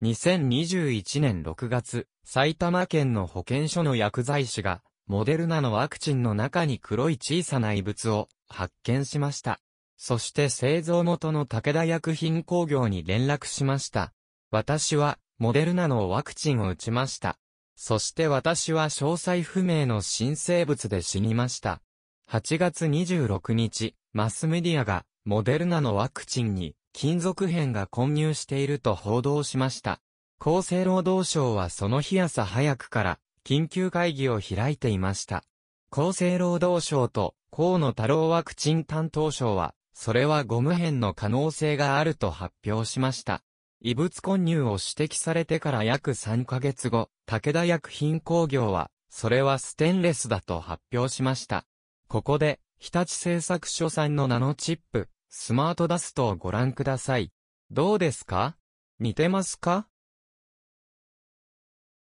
2021年6月、埼玉県の保健所の薬剤師が、モデルナのワクチンの中に黒い小さな異物を発見しました。そして製造元の武田薬品工業に連絡しました。私は、モデルナのワクチンを打ちました。そして私は詳細不明の新生物で死にました。8月26日、マスメディアが、モデルナのワクチンに、金属片が混入していると報道しました。厚生労働省はその日朝早くから緊急会議を開いていました。厚生労働省と河野太郎ワクチン担当省は、それはゴム片の可能性があると発表しました。異物混入を指摘されてから約3ヶ月後、武田薬品工業は、それはステンレスだと発表しました。ここで、日立製作所さんのナノチップ、スマートダストをご覧ください。どうですか似てますか